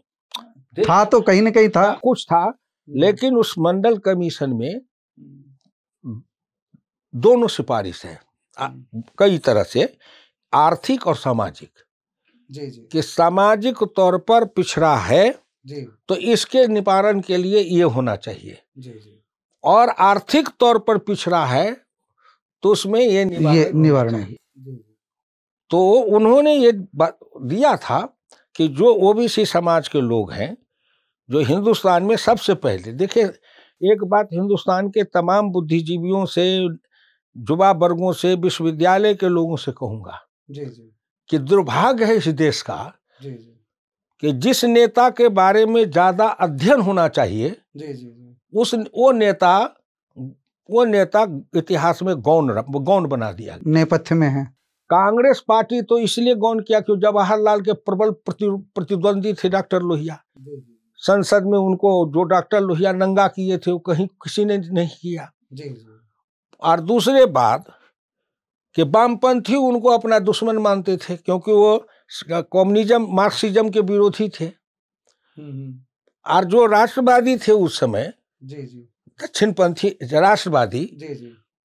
था तो कहीं ना कहीं था हाँ, कुछ था हम्म। लेकिन उस मंडल कमीशन में दोनों सिफारिश है हम्म। कई तरह से आर्थिक और सामाजिक जी जी कि सामाजिक तौर पर पिछड़ा है जी तो इसके निवारण के लिए ये होना चाहिए जी जी और आर्थिक तौर पर पिछड़ा है तो उसमें ये निवारण है तो उन्होंने ये दिया था कि जो ओबीसी समाज के लोग हैं जो हिंदुस्तान में सबसे पहले देखिए एक बात हिंदुस्तान के तमाम बुद्धिजीवियों से युवा वर्गों से विश्वविद्यालय के लोगों से कहूंगा कि दुर्भाग्य है इस देश का जी जी। कि जिस नेता के बारे में ज़्यादा अध्ययन होना चाहिए जी जी। उस वो नेता वो नेता इतिहास में गौन गौन बना दिया नेपथ्य में है कांग्रेस पार्टी तो इसलिए गौन किया क्यों जवाहरलाल के प्रबल प्रतिद्वंदी थे डॉक्टर लोहिया संसद में उनको जो डॉक्टर लोहिया नंगा किए थे वो कहीं किसी ने नहीं किया और दूसरे बात कि वामपंथी उनको अपना दुश्मन मानते थे क्योंकि वो कम्युनिज्म मार्क्सिज्म के विरोधी थे हम्म, हम्म। और जो राष्ट्रवादी थे उस समय दक्षिणपंथी राष्ट्रवादी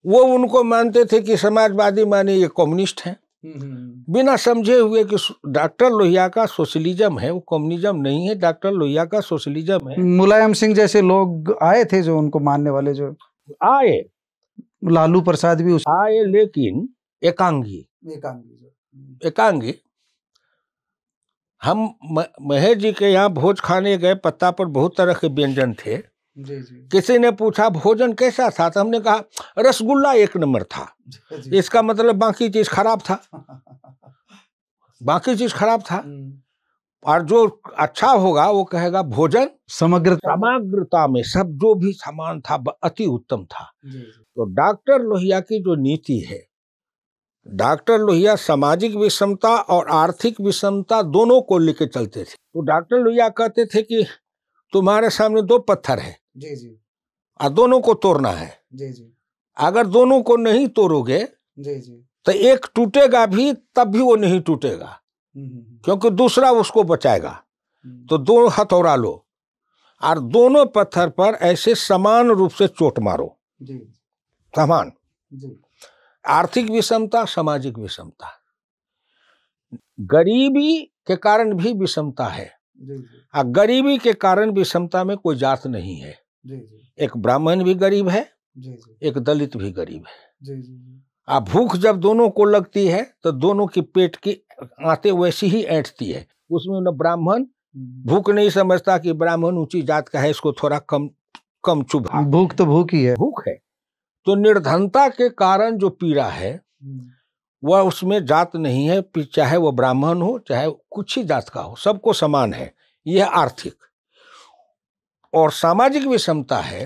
वो उनको मानते थे कि समाजवादी माने ये कम्युनिस्ट हैं हम्म, बिना समझे हुए कि डॉक्टर लोहिया का सोशलिज्म है वो कम्युनिज्म नहीं है डॉक्टर लोहिया का सोशलिज्म है मुलायम सिंह जैसे लोग आए थे जो उनको मानने वाले जो आए लालू प्रसाद भी उस आए लेकिन एकांगी एकांगी हम्म। एकांगी हम महेश जी के यहाँ भोज खाने गए पत्ता पर बहुत तरह के व्यंजन थे किसी ने पूछा भोजन कैसा था तो हमने कहा रसगुल्ला एक नंबर था इसका मतलब बाकी चीज खराब था बाकी चीज खराब था हम्म। और जो अच्छा होगा वो कहेगा भोजन समग्र समग्रता में सब जो भी सामान था अति उत्तम था तो डॉक्टर लोहिया की जो नीति है डॉक्टर लोहिया सामाजिक विषमता और आर्थिक विषमता दोनों को लेकर चलते थे तो डॉक्टर लोहिया कहते थे कि तुम्हारे सामने दो पत्थर है जी जी और दोनों को तोड़ना है जी जी अगर दोनों को नहीं तोड़ोगे जी जी तो एक टूटेगा भी तब भी वो नहीं टूटेगा हम्म, हम्म, हम्म। क्योंकि दूसरा उसको बचाएगा तो दो हथौड़ा लो और दोनों पत्थर पर ऐसे समान रूप से चोट मारो जी समान आर्थिक विषमता सामाजिक विषमता गरीबी के कारण भी विषमता है आ गरीबी के कारण विषमता में कोई जात नहीं है एक ब्राह्मण भी गरीब है एक दलित भी गरीब है आ भूख जब दोनों को लगती है तो दोनों की पेट की आते वैसी ही ऐंठती है उसमें न ब्राह्मण हम्म। भूख नहीं समझता कि ब्राह्मण ऊंची जात का है इसको थोड़ा कम कम चुभा भूख तो भूख ही है भूख है तो निर्धनता के कारण जो पीड़ा है हम्म। वह उसमें जात नहीं है चाहे वह ब्राह्मण हो चाहे कुछ ही जात का हो सबको समान है यह आर्थिक और सामाजिक विषमता है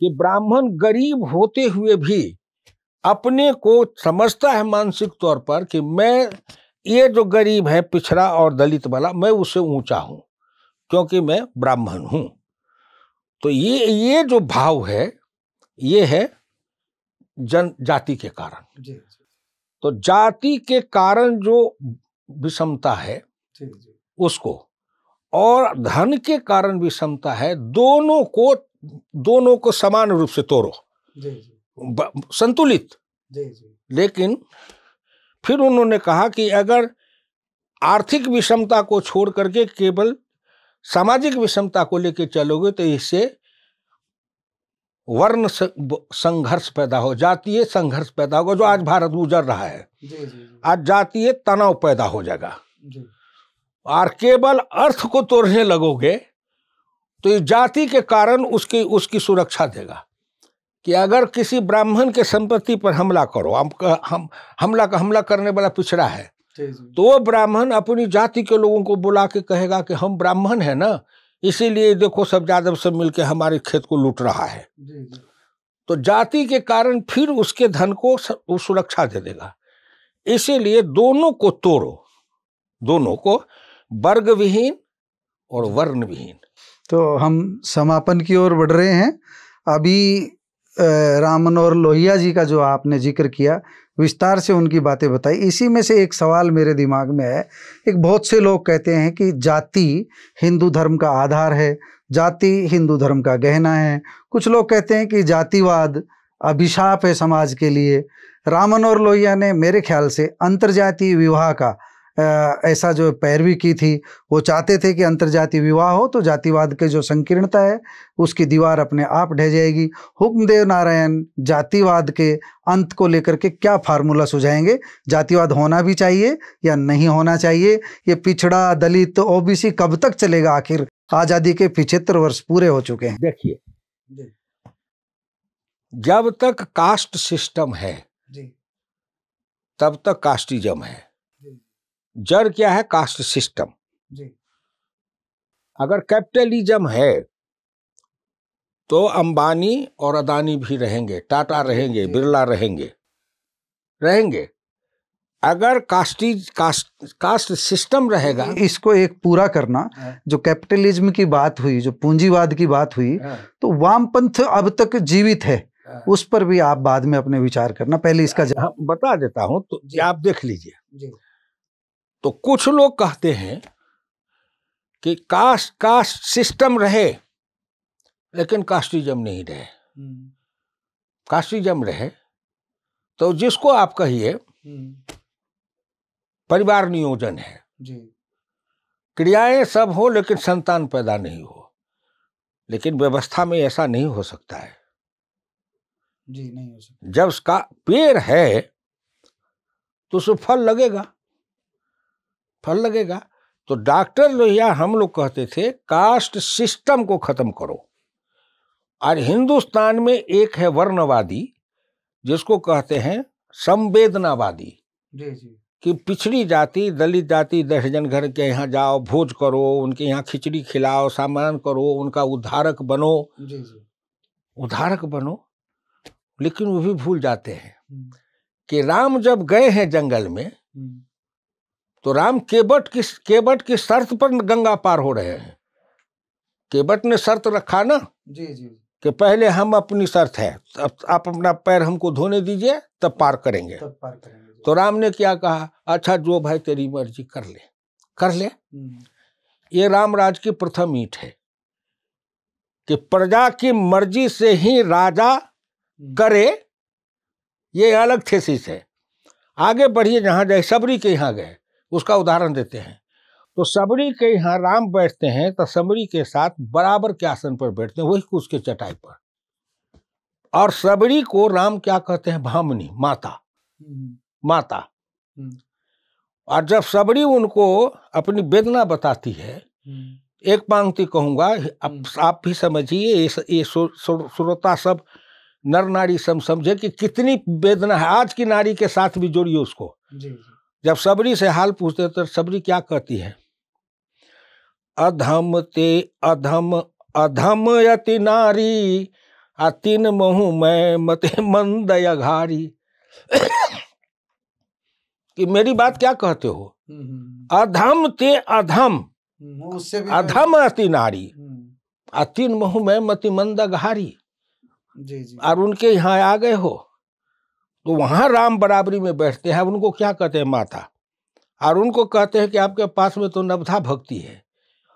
कि ब्राह्मण गरीब होते हुए भी अपने को समझता है मानसिक तौर पर कि मैं ये जो गरीब है पिछड़ा और दलित वाला मैं उसे ऊंचा हूं क्योंकि मैं ब्राह्मण हूं तो ये ये जो भाव है ये है जन जाति के कारण तो जाति के कारण जो विषमता है उसको और धन के कारण विषमता है दोनों को दोनों को समान रूप से तोड़ो संतुलित लेकिन फिर उन्होंने कहा कि अगर आर्थिक विषमता को छोड़ करके केवल सामाजिक विषमता को लेकर चलोगे तो इससे वर्ण संघर्ष पैदा हो जातीय संघर्ष पैदा होगा जो आज भारत गुजर रहा है आज जातीय तनाव पैदा हो जाएगा और केवल अर्थ को तोड़ने लगोगे तो ये जाति के कारण उसकी उसकी सुरक्षा देगा कि अगर किसी ब्राह्मण के संपत्ति पर हमला करो हम हम हमला का हमला करने वाला पिछड़ा है तो वो ब्राह्मण अपनी जाति के लोगों को बुला के कहेगा कि हम ब्राह्मण है ना इसीलिए देखो सब यादव सब मिलके हमारे खेत को लूट रहा है तो जाति के कारण फिर उसके धन को सुरक्षा दे देगा इसीलिए दोनों को तोड़ो दोनों को वर्ग विहीन और वर्ण विहीन तो हम समापन की ओर बढ़ रहे हैं अभी रामन और लोहिया जी का जो आपने जिक्र किया विस्तार से उनकी बातें बताई इसी में से एक सवाल मेरे दिमाग में है एक बहुत से लोग कहते हैं कि जाति हिंदू धर्म का आधार है जाति हिंदू धर्म का गहना है कुछ लोग कहते हैं कि जातिवाद अभिशाप है समाज के लिए रामन और लोहिया ने मेरे ख्याल से अंतर्जातीय विवाह का ऐसा जो पैरवी की थी वो चाहते थे कि अंतर्जातीय विवाह हो तो जातिवाद के जो संकीर्णता है उसकी दीवार अपने आप ढह जाएगी हुक्मदेव नारायण जातिवाद के अंत को लेकर के क्या फार्मूला सुझाएंगे जातिवाद होना भी चाहिए या नहीं होना चाहिए ये पिछड़ा दलित ओबीसी कब तक चलेगा आखिर आज़ादी के पिछहत्तर वर्ष पूरे हो चुके हैं देखिए जब तक कास्ट सिस्टम है तब तक कास्टिज्म है जड़ क्या है कास्ट सिस्टम जी अगर कैपिटलिज्म है तो अंबानी और अदानी भी रहेंगे टाटा रहेंगे बिरला रहेंगे रहेंगे अगर कास्टी कास्ट कास्ट सिस्टम रहेगा इसको एक पूरा करना हाँ। जो कैपिटलिज्म की बात हुई जो पूंजीवाद की बात हुई हाँ। तो वामपंथ अब तक जीवित है हाँ। उस पर भी आप बाद में अपने विचार करना पहले इसका बता देता हूं तो आप देख लीजिए तो कुछ लोग कहते हैं कि कास्ट कास्ट सिस्टम रहे लेकिन कास्टिज्म नहीं रहे हम्म। कास्टिज्म रहे तो जिसको आप कहिए हम्म। परिवार नियोजन है जी क्रियाएं सब हो लेकिन संतान पैदा नहीं हो लेकिन व्यवस्था में ऐसा नहीं हो सकता है जी नहीं हो सकता जब उसका पेड़ है तो उसमें फल लगेगा फल लगेगा तो डॉक्टर लोहिया हम लोग कहते थे कास्ट सिस्टम को खत्म करो और हिंदुस्तान में एक है वर्णवादी जिसको कहते हैं संवेदनावादी कि पिछड़ी जाति दलित जाति दहजन घर के यहाँ जाओ भोज करो उनके यहाँ खिचड़ी खिलाओ सामान करो उनका उद्धारक बनो उद्धारक बनो लेकिन वो भी भूल जाते हैं हम्म। कि राम जब गए हैं जंगल में हम्म। तो राम केबट किस केबट की शर्त पर गंगा पार हो रहे हैं केबट ने शर्त रखा ना जी जी कि पहले हम अपनी शर्त है आप अपना पैर हमको धोने दीजिए तब पार करेंगे तब पार करेंगे तो राम ने क्या कहा अच्छा जो भाई तेरी मर्जी कर ले कर ले हम्म। ये रामराज की प्रथम ईट है कि प्रजा की मर्जी से ही राजा हम्म। करे ये अलग थेसिस है आगे बढ़िए जहां जाए सबरी के यहाँ गए उसका उदाहरण देते हैं तो सबरी के यहाँ राम बैठते हैं तो सबरी के साथ बराबर के आसन पर बैठते हैं वही कुछ के चटाई पर और सबरी को राम क्या कहते हैं भामनी माता हम्म। माता हम्म। और जब सबरी उनको अपनी वेदना बताती है हम्म। एक पंक्ति कहूंगा अब आप भी समझिए ये, ये श्रोता सब नर नारी समझे कि कितनी वेदना है आज की नारी के साथ भी जोड़िए उसको जी। जब सबरी से हाल पूछते तो सबरी क्या कहती है अधम ते अधम अधम यति नारी अतिन महु मैं मते मंद घारी कि मेरी बात क्या कहते हो हम्म। अधम ते अधम हम्म, अधम अति नारी हम्म। अतिन महु मैं मति मंद घारी और उनके यहाँ आ गए हो तो वहाँ राम बराबरी में बैठते हैं उनको क्या कहते हैं माता और उनको कहते हैं कि आपके पास में तो नवधा भक्ति है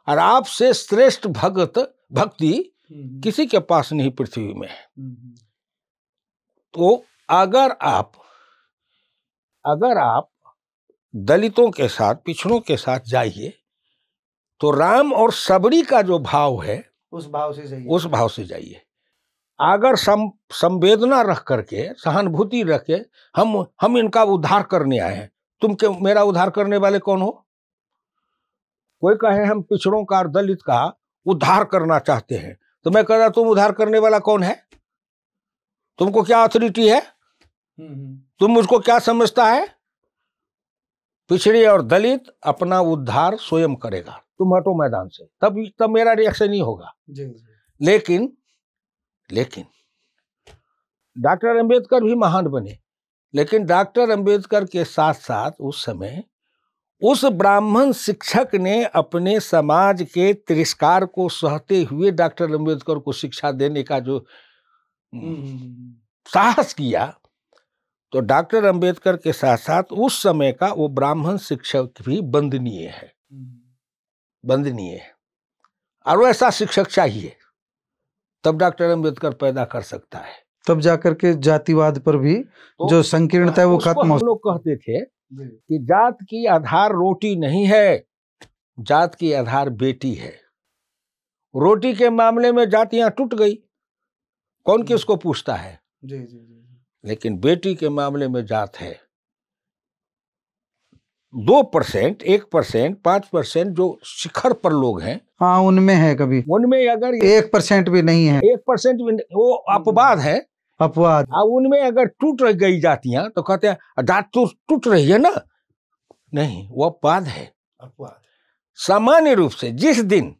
और आपसे श्रेष्ठ भगत भक्ति हम्म। किसी के पास नहीं पृथ्वी में हम्म, हम्म। तो अगर आप अगर आप दलितों के साथ पिछड़ों के साथ जाइए तो राम और सबरी का जो भाव है उस भाव से जाइए उस भाव से जाइए अगर सम संवेदना रख करके सहानुभूति रख के हम हम इनका उद्धार करने आए हैं तुम के मेरा उद्धार करने वाले कौन हो कोई कहे हम पिछड़ों का दलित का उद्धार करना चाहते हैं तो मैं कह रहा तुम उद्धार करने वाला कौन है तुमको क्या अथॉरिटी है हम्म, हम्म। तुम मुझको क्या समझता है पिछड़े और दलित अपना उद्धार स्वयं करेगा तुम हटो मैदान से तब तब मेरा रिएक्शन ही होगा लेकिन लेकिन डॉक्टर अंबेडकर भी महान बने लेकिन डॉक्टर अंबेडकर के साथ साथ उस समय उस ब्राह्मण शिक्षक ने अपने समाज के तिरस्कार को सहते हुए डॉक्टर अंबेडकर को शिक्षा देने का जो हम्म, हम्म, हम्म, साहस किया तो डॉक्टर अंबेडकर के साथ साथ उस समय का वो ब्राह्मण शिक्षक भी बंदनीय है बंदनीय है और ऐसा शिक्षक चाहिए तब डॉक्टर अम्बेडकर पैदा कर सकता है तब जाकर के जातिवाद पर भी तो जो संकीर्णता है वो खत्म हो लोग कहते थे कि जात की आधार रोटी नहीं है जात की आधार बेटी है रोटी के मामले में जातियां टूट गई कौन किसको पूछता है जी जी जी लेकिन बेटी के मामले में जात है दो परसेंट एक परसेंट पांच परसेंट जो शिखर पर लोग हैं हाँ उनमें है कभी उनमें अगर एक परसेंट भी नहीं है एक परसेंट भी वो अपवाद है अपवाद उनमें अगर टूट गई जातियां तो कहते हैं दात तो टूट रही है ना नहीं वो अपवाद है अपवाद सामान्य रूप से जिस दिन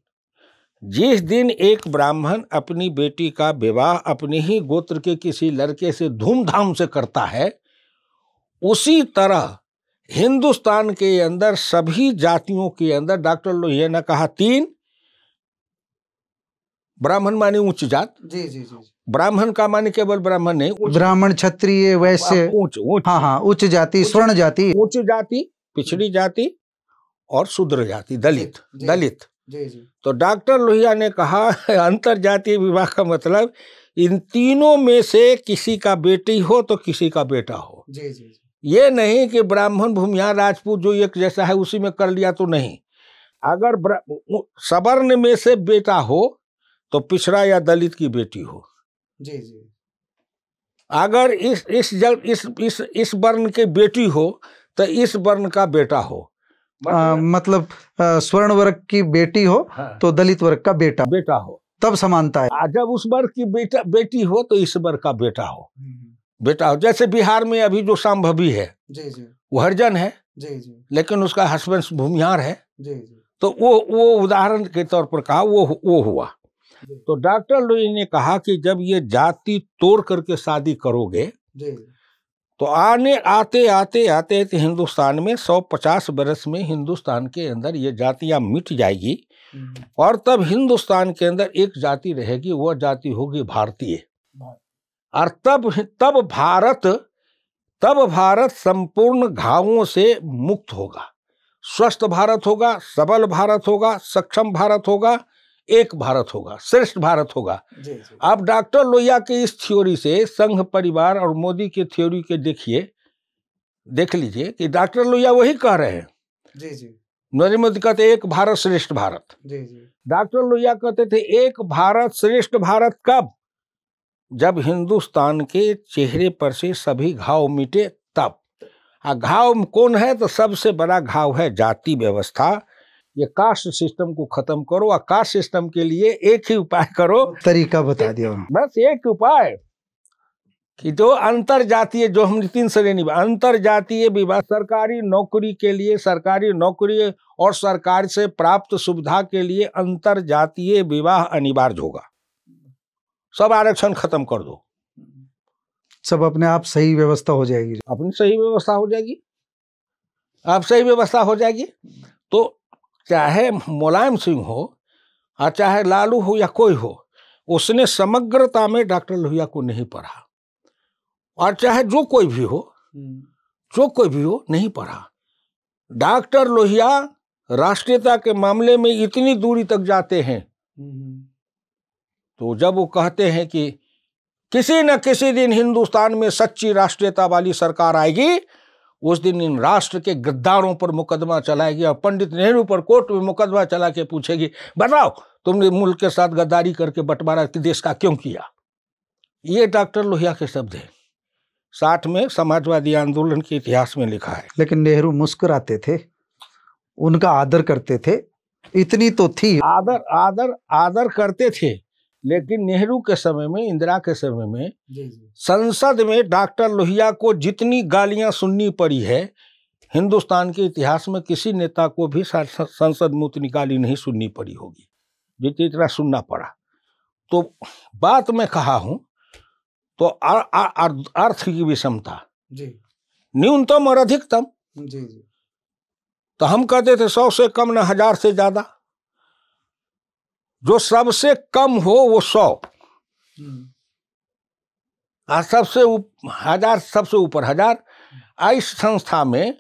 जिस दिन एक ब्राह्मण अपनी बेटी का विवाह अपने ही गोत्र के किसी लड़के से धूमधाम से करता है उसी तरह हिंदुस्तान के अंदर सभी जातियों के अंदर डॉक्टर लोहिया ने कहा तीन ब्राह्मण माने उच्च जात जी जी जी ब्राह्मण का माने केवल ब्राह्मण नहीं ब्राह्मण क्षत्रिय वैसे उच्च उच्च हाँ हाँ उच्च जाति स्वर्ण जाति उच्च जाति पिछड़ी जाति और शूद्र जाति दलित जी, दलित जी, जी। तो डॉक्टर लोहिया ने कहा अंतर जातीय विवाह का मतलब इन तीनों में से किसी का बेटी हो तो किसी का बेटा हो जी, जी, ये नहीं कि ब्राह्मण भूमिया राजपूत जो एक जैसा है उसी में कर लिया तो नहीं अगर सवर्ण में से बेटा हो तो पिछड़ा या दलित की बेटी हो जी जी अगर इस इस जल इस इस इस वर्ण की बेटी हो तो इस वर्ण का बेटा हो मतलब आ, मतलब स्वर्ण वर्ग की बेटी हो हाँ। तो दलित वर्ग का बेटा बेटा हो तब समानता है जब उस वर्ग की बेटा बेटी हो तो इस वर्ग का बेटा हो हम्म, हम्म। बेटा हो जैसे बिहार में अभी जो संभवी है जी जी वो हरिजन है जी जी लेकिन उसका हस्बैंड भूमिहार है जी जी तो वो वो उदाहरण के तौर पर कहा वो वो हुआ तो डॉक्टर लुई ने कहा कि जब ये जाति तोड़ करके शादी करोगे तो आने आते आते आते आते हिंदुस्तान में 150 बरस में हिंदुस्तान के अंदर ये जातियां मिट जाएगी हम्म। और तब हिंदुस्तान के अंदर एक जाति रहेगी वह जाति होगी भारतीय हाँ। और तब तब भारत तब भारत संपूर्ण घावों से मुक्त होगा स्वस्थ भारत होगा सबल भारत होगा सक्षम भारत होगा एक भारत होगा श्रेष्ठ भारत होगा आप डॉक्टर लोहिया के इस थ्योरी से संघ परिवार और मोदी के थ्योरी के देखिए देख लीजिए कि डॉक्टर लोहिया वही कह रहे हैं नरेंद्र मोदी कहते एक भारत श्रेष्ठ भारत डॉक्टर लोहिया कहते थे एक भारत श्रेष्ठ भारत कब जब हिंदुस्तान के चेहरे पर से सभी घाव मिटे तब आ घाव कौन है तो सबसे बड़ा घाव है जाति व्यवस्था ये कास्ट सिस्टम को खत्म करो और कास्ट सिस्टम के लिए एक ही उपाय करो तरीका बता दिया बस एक उपाय कि जो अंतर जातीय जो हम तीन श्रेणी अंतर जातीय विवाह सरकारी नौकरी के लिए सरकारी नौकरी और सरकार से प्राप्त सुविधा के लिए अंतर जातीय विवाह अनिवार्य होगा सब आरक्षण खत्म कर दो सब अपने आप सही व्यवस्था हो जाएगी अपनी सही व्यवस्था हो जाएगी आप सही व्यवस्था हो जाएगी तो चाहे मुलायम सिंह हो और चाहे लालू हो या कोई हो उसने समग्रता में डॉक्टर लोहिया को नहीं पढ़ा और चाहे जो कोई भी हो हम्म। जो कोई भी हो नहीं पढ़ा डॉक्टर लोहिया राष्ट्रीयता के मामले में इतनी दूरी तक जाते हैं हम्म, हम्म। तो जब वो कहते हैं कि किसी न किसी दिन हिंदुस्तान में सच्ची राष्ट्रीयता वाली सरकार आएगी उस दिन इन राष्ट्र के गद्दारों पर मुकदमा चलाएगी और पंडित नेहरू पर कोर्ट में मुकदमा चला के पूछेगी बताओ तुमने मुल्क के साथ गद्दारी करके बंटवारा देश का क्यों किया ये डॉक्टर लोहिया के शब्द हैं साठ में समाजवादी आंदोलन के इतिहास में लिखा है लेकिन नेहरू मुस्कुराते थे उनका आदर करते थे इतनी तो थी आदर आदर आदर करते थे लेकिन नेहरू के समय में इंदिरा के समय में संसद में डॉक्टर लोहिया को जितनी गालियां सुननी पड़ी है हिंदुस्तान के इतिहास में किसी नेता को भी संसद में उतनी गाली नहीं सुननी पड़ी होगी जितनी इतना सुनना पड़ा तो बात मैं कहा हूं तो अर्थ की विषमता न्यूनतम और अधिकतम जी जी तो हम कहते थे सौ से कम न हजार से ज्यादा जो सबसे कम हो वो सौ और हम्म। सबसे हजार सबसे ऊपर हजार इस संस्था में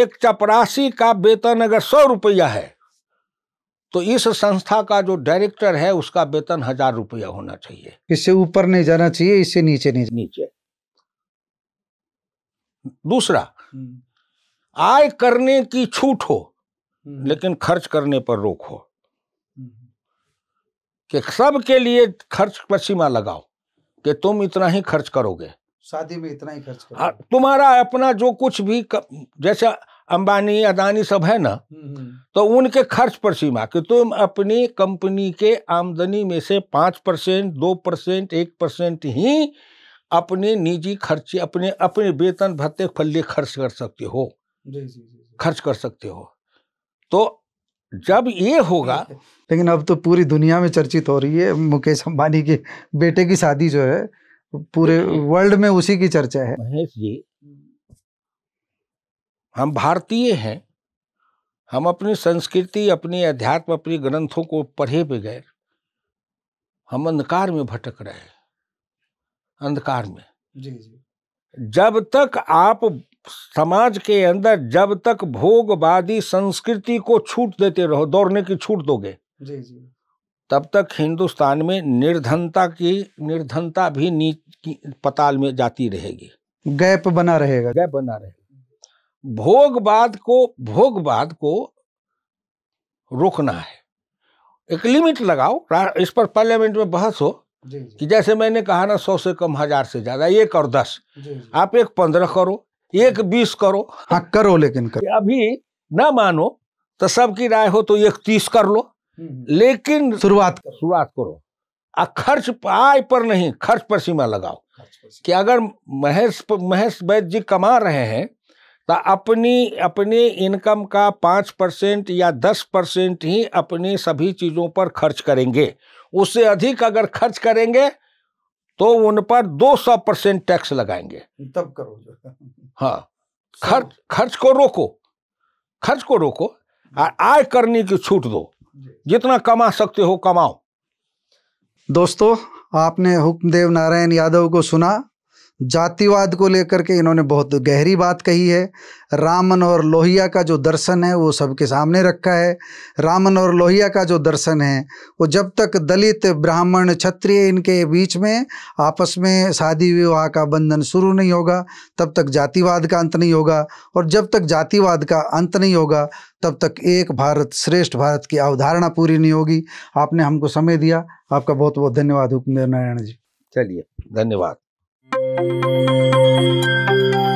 एक चपरासी का वेतन अगर सौ रुपया है तो इस संस्था का जो डायरेक्टर है उसका वेतन हजार रुपया होना चाहिए इससे ऊपर नहीं जाना चाहिए इससे नीचे नहीं नीचे दूसरा हम्म। आय करने की छूट हो हम्म। लेकिन खर्च करने पर रोक हो कि सब के लिए खर्च पर सीमा लगाओ कि तुम इतना ही खर्च करोगे शादी में इतना ही खर्च करोगे तुम्हारा अपना जो कुछ भी कर, जैसे अंबानी अदानी सब है ना हम्म, हम्म। तो उनके खर्च पर सीमा कि तुम अपनी कंपनी के आमदनी में से पाँच परसेंट दो परसेंट एक परसेंट ही अपने निजी खर्चे अपने अपने वेतन भत्ते फल्ले खर्च कर सकते हो जी जी जी खर्च कर सकते हो तो जब ये होगा लेकिन अब तो पूरी दुनिया में चर्चित हो रही है मुकेश अंबानी के बेटे की शादी जो है पूरे वर्ल्ड में उसी की चर्चा है महेश जी हम भारतीय हैं हम अपनी संस्कृति अपने अध्यात्म अपने ग्रंथों को पढ़े बगैर हम अंधकार में भटक रहे हैं अंधकार में जी जी जब तक आप समाज के अंदर जब तक भोगवादी संस्कृति को छूट देते रहो दौड़ने की छूट दोगे जी जी तब तक हिंदुस्तान में निर्धनता की निर्धनता भी नीच की पताल में जाती रहेगी गैप बना रहेगा गैप बना रहेगा भोगवाद को भोगवाद को रोकना है एक लिमिट लगाओ इस पर पार्लियामेंट में बहस हो जी जी। कि जैसे मैंने कहा ना सौ से कम हजार से ज्यादा एक और दस आप एक पंद्रह करो एक बीस करो हाँ करो लेकिन करो अभी ना मानो तो सबकी राय हो तो एक तीस कर लो हम्म, हम्म। लेकिन शुरुआत कर, शुरुआत करो आ खर्च आय पर नहीं खर्च पर सीमा लगाओ कि अगर महेश महेश वैद्य जी कमा रहे हैं तो अपनी अपने इनकम का पाँच परसेंट या दस परसेंट ही अपनी सभी चीज़ों पर खर्च करेंगे उससे अधिक अगर खर्च करेंगे तो उन पर दो सौ परसेंट टैक्स लगाएंगे तब करो हाँ खर्च खर्च को रोको खर्च को रोको और आय करने की छूट दो जितना कमा सकते हो कमाओ दोस्तों आपने हुक्मदेव नारायण यादव को सुना जातिवाद को लेकर के इन्होंने बहुत गहरी बात कही है रामन और लोहिया का जो दर्शन है वो सबके सामने रखा है रामन और लोहिया का जो दर्शन है वो जब तक दलित ब्राह्मण क्षत्रिय इनके बीच में आपस में शादी विवाह का बंधन शुरू नहीं होगा तब तक जातिवाद का अंत नहीं होगा और जब तक जातिवाद का अंत नहीं होगा तब तक एक भारत श्रेष्ठ भारत की अवधारणा पूरी नहीं होगी आपने हमको समय दिया आपका बहुत बहुत धन्यवाद हुक्मेर नारायण जी चलिए धन्यवाद Thank you.